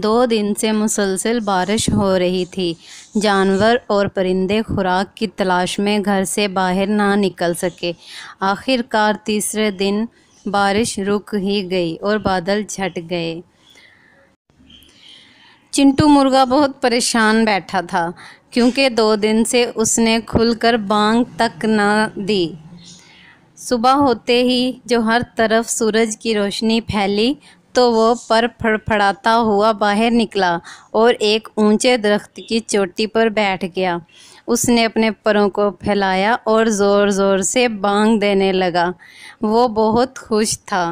दो दिन से मुसलसल बारिश हो रही थी जानवर और परिंदे खुराक की तलाश में घर से बाहर ना निकल सके आखिरकार तीसरे दिन बारिश रुक ही गई और बादल छट गए चिंटू मुर्गा बहुत परेशान बैठा था क्योंकि दो दिन से उसने खुलकर बांग तक ना दी सुबह होते ही जो हर तरफ सूरज की रोशनी फैली तो वो पर फड़फड़ाता हुआ बाहर निकला और एक ऊंचे दरख्त की चोटी पर बैठ गया उसने अपने परों को फैलाया और ज़ोर ज़ोर से बांग देने लगा वो बहुत खुश था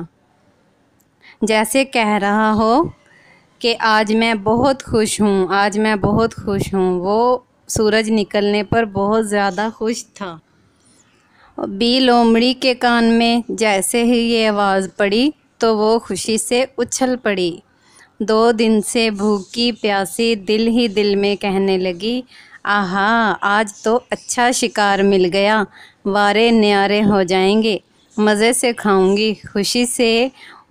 जैसे कह रहा हो कि आज मैं बहुत खुश हूँ आज मैं बहुत खुश हूँ वो सूरज निकलने पर बहुत ज़्यादा खुश था बी लोमड़ी के कान में जैसे ही ये आवाज़ पड़ी तो वो खुशी से उछल पड़ी दो दिन से भूखी प्यासी दिल ही दिल में कहने लगी आहा आज तो अच्छा शिकार मिल गया वारे न्यारे हो जाएंगे मज़े से खाऊंगी खुशी से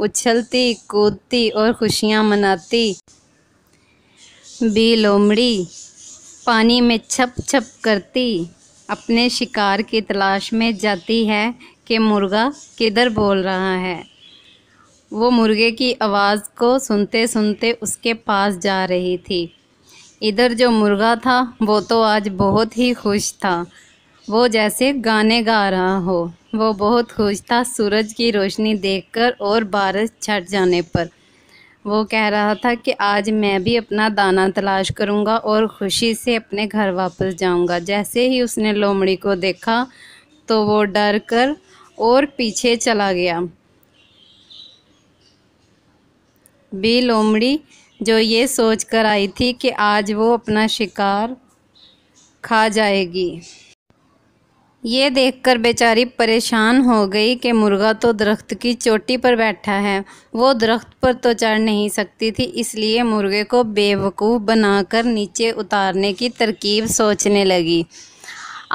उछलती कूदती और खुशियाँ मनाती बी लोमड़ी पानी में छप छप करती अपने शिकार की तलाश में जाती है कि मुर्गा किधर बोल रहा है वो मुर्गे की आवाज़ को सुनते सुनते उसके पास जा रही थी इधर जो मुर्गा था वो तो आज बहुत ही खुश था वो जैसे गाने गा रहा हो वो बहुत खुश था सूरज की रोशनी देखकर और बारिश छट जाने पर वो कह रहा था कि आज मैं भी अपना दाना तलाश करूंगा और खुशी से अपने घर वापस जाऊंगा जैसे ही उसने लोमड़ी को देखा तो वो डर कर और पीछे चला गया भी लोमड़ी जो ये सोच कर आई थी कि आज वो अपना शिकार खा जाएगी ये देखकर बेचारी परेशान हो गई कि मुर्गा तो दरख्त की चोटी पर बैठा है वो दरख्त पर तो चढ़ नहीं सकती थी इसलिए मुर्गे को बेवकूफ़ बनाकर नीचे उतारने की तरकीब सोचने लगी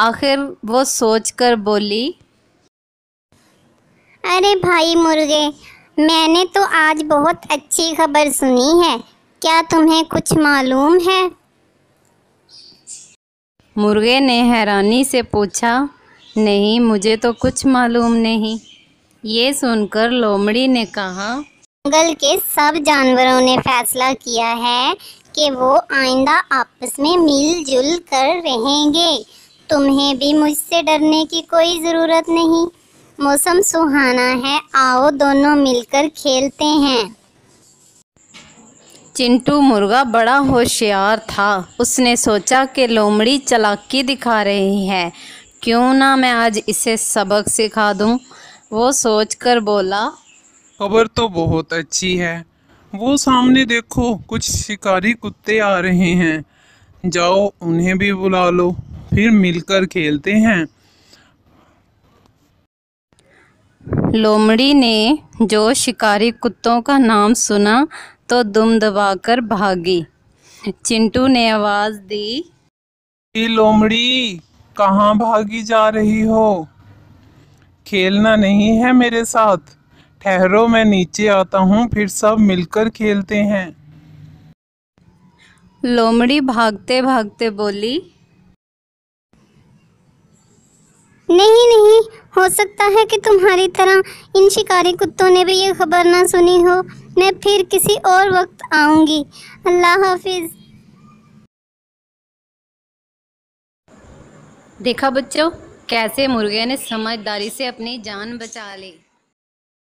आखिर वो सोचकर बोली अरे भाई मुर्गे मैंने तो आज बहुत अच्छी खबर सुनी है क्या तुम्हें कुछ मालूम है मुर्गे ने हैरानी से पूछा नहीं मुझे तो कुछ मालूम नहीं ये सुनकर लोमड़ी ने कहा जंगल के सब जानवरों ने फैसला किया है कि वो आइंदा आपस में मिलजुल कर रहेंगे तुम्हें भी मुझसे डरने की कोई ज़रूरत नहीं मौसम सुहाना है आओ दोनों मिलकर खेलते हैं चिंटू मुर्गा बड़ा होशियार था उसने सोचा कि लोमड़ी चलाकी दिखा रही है क्यों ना मैं आज इसे सबक सिखा दूं? वो सोचकर बोला खबर तो बहुत अच्छी है वो सामने देखो कुछ शिकारी कुत्ते आ रहे हैं जाओ उन्हें भी बुला लो फिर मिलकर खेलते हैं लोमड़ी ने जो शिकारी कुत्तों का नाम सुना तो दुम दबाकर भागी चिंटू ने आवाज दी लोमड़ी कहाँ भागी जा रही हो खेलना नहीं है मेरे साथ ठहरो मैं नीचे आता हूँ फिर सब मिलकर खेलते हैं लोमड़ी भागते भागते बोली नहीं नहीं हो सकता है कि तुम्हारी तरह इन शिकारी कुत्तों ने भी ये खबर ना सुनी हो मैं फिर किसी और वक्त आऊँगी अल्लाह हाफिज देखा बच्चों कैसे मुर्गे ने समझदारी से अपनी जान बचा ली